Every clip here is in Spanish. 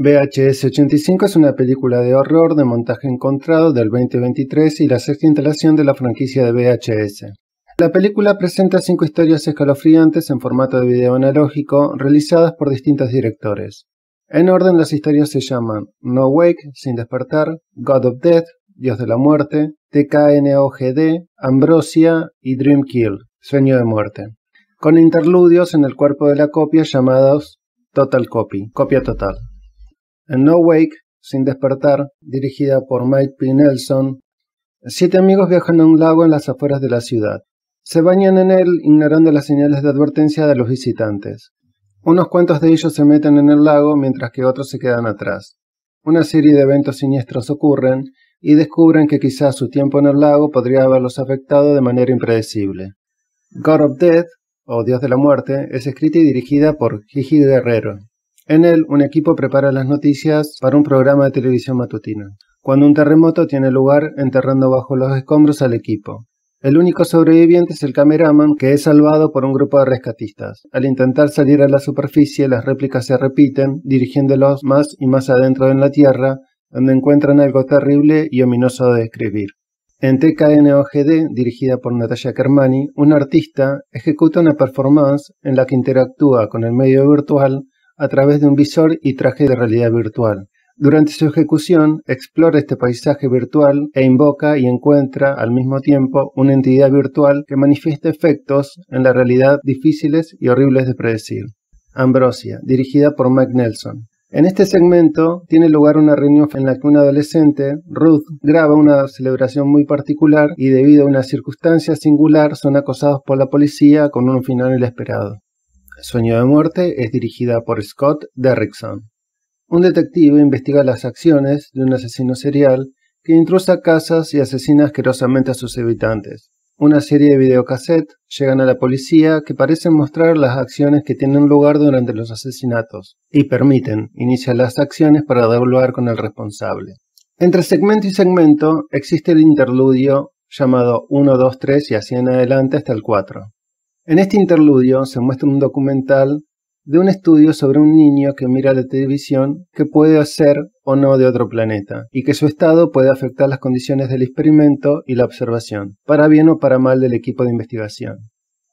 VHS 85 es una película de horror de montaje encontrado del 2023 y la sexta instalación de la franquicia de VHS. La película presenta cinco historias escalofriantes en formato de video analógico realizadas por distintos directores. En orden las historias se llaman No Wake, Sin Despertar, God of Death, Dios de la Muerte, TKNOGD, Ambrosia y Dream Kill, Sueño de Muerte, con interludios en el cuerpo de la copia llamados Total Copy, copia total. En No Wake, Sin Despertar, dirigida por Mike P. Nelson, siete amigos viajan a un lago en las afueras de la ciudad. Se bañan en él ignorando las señales de advertencia de los visitantes. Unos cuantos de ellos se meten en el lago mientras que otros se quedan atrás. Una serie de eventos siniestros ocurren y descubren que quizás su tiempo en el lago podría haberlos afectado de manera impredecible. God of Death, o Dios de la Muerte, es escrita y dirigida por Gigi Guerrero. En él, un equipo prepara las noticias para un programa de televisión matutino, cuando un terremoto tiene lugar enterrando bajo los escombros al equipo. El único sobreviviente es el cameraman, que es salvado por un grupo de rescatistas. Al intentar salir a la superficie, las réplicas se repiten, dirigiéndolos más y más adentro en la Tierra, donde encuentran algo terrible y ominoso de describir. En TKNOGD, dirigida por Natalia Kermani, un artista ejecuta una performance en la que interactúa con el medio virtual a través de un visor y traje de realidad virtual. Durante su ejecución, explora este paisaje virtual e invoca y encuentra al mismo tiempo una entidad virtual que manifiesta efectos en la realidad difíciles y horribles de predecir. Ambrosia, dirigida por Mike Nelson. En este segmento tiene lugar una reunión en la que un adolescente, Ruth, graba una celebración muy particular y debido a una circunstancia singular son acosados por la policía con un final inesperado. Sueño de Muerte es dirigida por Scott Derrickson. Un detective investiga las acciones de un asesino serial que intrusa casas y asesina asquerosamente a sus habitantes. Una serie de videocassettes llegan a la policía que parecen mostrar las acciones que tienen lugar durante los asesinatos y permiten iniciar las acciones para dar con el responsable. Entre segmento y segmento existe el interludio llamado 1, 2, 3 y así en adelante hasta el 4. En este interludio se muestra un documental de un estudio sobre un niño que mira la televisión que puede ser o no de otro planeta, y que su estado puede afectar las condiciones del experimento y la observación, para bien o para mal del equipo de investigación.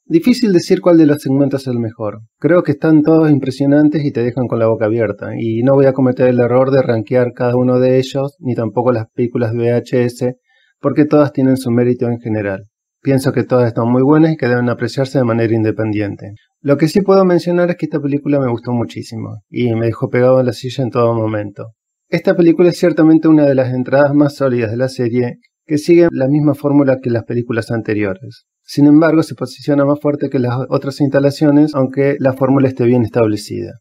Difícil decir cuál de los segmentos es el mejor. Creo que están todos impresionantes y te dejan con la boca abierta, y no voy a cometer el error de rankear cada uno de ellos, ni tampoco las películas VHS, porque todas tienen su mérito en general. Pienso que todas están muy buenas y que deben apreciarse de manera independiente. Lo que sí puedo mencionar es que esta película me gustó muchísimo y me dejó pegado en la silla en todo momento. Esta película es ciertamente una de las entradas más sólidas de la serie que sigue la misma fórmula que las películas anteriores. Sin embargo, se posiciona más fuerte que las otras instalaciones, aunque la fórmula esté bien establecida.